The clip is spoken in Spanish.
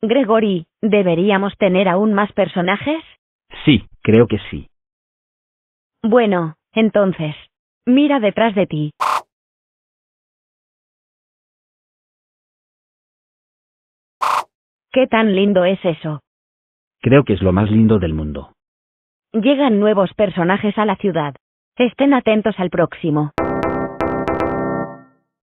Gregory, ¿deberíamos tener aún más personajes? Sí, creo que sí. Bueno, entonces, mira detrás de ti. ¿Qué tan lindo es eso? Creo que es lo más lindo del mundo. Llegan nuevos personajes a la ciudad. Estén atentos al próximo.